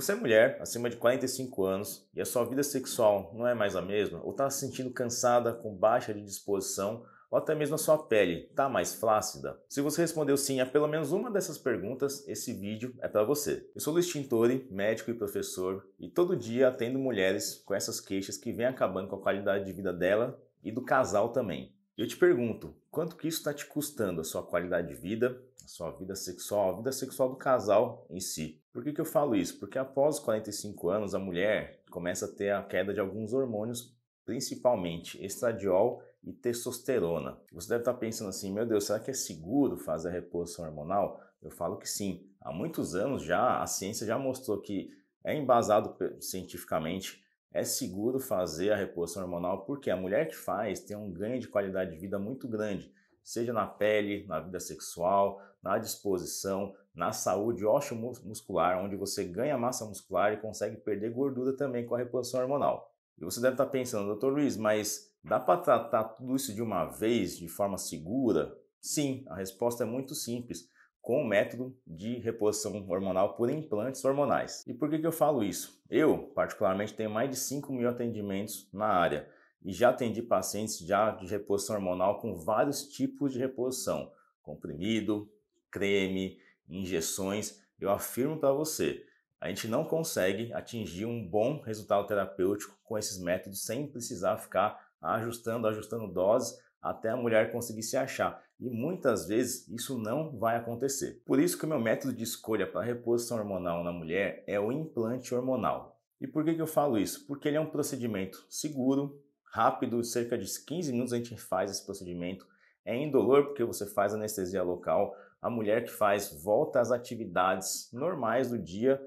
Você é mulher, acima de 45 anos, e a sua vida sexual não é mais a mesma, ou está se sentindo cansada, com baixa de disposição, ou até mesmo a sua pele está mais flácida? Se você respondeu sim a pelo menos uma dessas perguntas, esse vídeo é para você. Eu sou Luiz Tintori, médico e professor, e todo dia atendo mulheres com essas queixas que vêm acabando com a qualidade de vida dela e do casal também. E eu te pergunto, quanto que isso está te custando a sua qualidade de vida, a sua vida sexual, a vida sexual do casal em si? Por que, que eu falo isso? Porque após 45 anos, a mulher começa a ter a queda de alguns hormônios, principalmente estradiol e testosterona. Você deve estar tá pensando assim, meu Deus, será que é seguro fazer a reposição hormonal? Eu falo que sim. Há muitos anos já a ciência já mostrou que é embasado cientificamente é seguro fazer a reposição hormonal, porque a mulher que faz tem um ganho de qualidade de vida muito grande, seja na pele, na vida sexual, na disposição, na saúde muscular, onde você ganha massa muscular e consegue perder gordura também com a reposição hormonal. E você deve estar tá pensando, doutor Luiz, mas dá para tratar tudo isso de uma vez, de forma segura? Sim, a resposta é muito simples com o método de reposição hormonal por implantes hormonais. E por que, que eu falo isso? Eu, particularmente, tenho mais de 5 mil atendimentos na área e já atendi pacientes já de reposição hormonal com vários tipos de reposição, comprimido, creme, injeções. Eu afirmo para você, a gente não consegue atingir um bom resultado terapêutico com esses métodos sem precisar ficar ajustando, ajustando doses até a mulher conseguir se achar. E muitas vezes isso não vai acontecer. Por isso que o meu método de escolha para reposição hormonal na mulher é o implante hormonal. E por que, que eu falo isso? Porque ele é um procedimento seguro, rápido, cerca de 15 minutos a gente faz esse procedimento. É indolor porque você faz anestesia local. A mulher que faz volta às atividades normais do dia,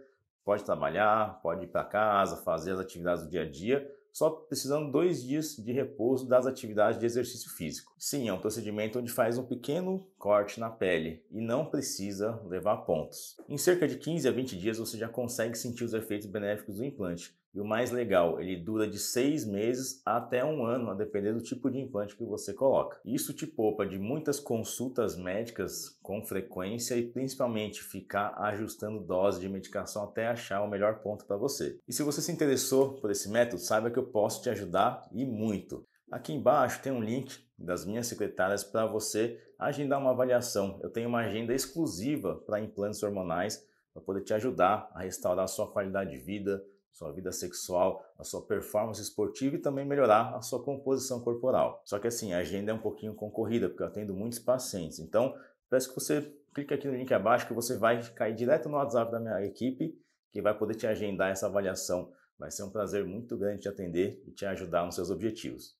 pode trabalhar, pode ir para casa, fazer as atividades do dia a dia, só precisando dois dias de repouso das atividades de exercício físico. Sim, é um procedimento onde faz um pequeno corte na pele e não precisa levar pontos. Em cerca de 15 a 20 dias você já consegue sentir os efeitos benéficos do implante. E o mais legal, ele dura de seis meses até um ano, a depender do tipo de implante que você coloca. Isso te poupa de muitas consultas médicas com frequência e principalmente ficar ajustando dose de medicação até achar o melhor ponto para você. E se você se interessou por esse método, saiba que eu posso te ajudar e muito. Aqui embaixo tem um link das minhas secretárias para você agendar uma avaliação. Eu tenho uma agenda exclusiva para implantes hormonais para poder te ajudar a restaurar a sua qualidade de vida sua vida sexual, a sua performance esportiva e também melhorar a sua composição corporal. Só que assim, a agenda é um pouquinho concorrida, porque eu atendo muitos pacientes. Então, peço que você clique aqui no link abaixo que você vai cair direto no WhatsApp da minha equipe, que vai poder te agendar essa avaliação. Vai ser um prazer muito grande te atender e te ajudar nos seus objetivos.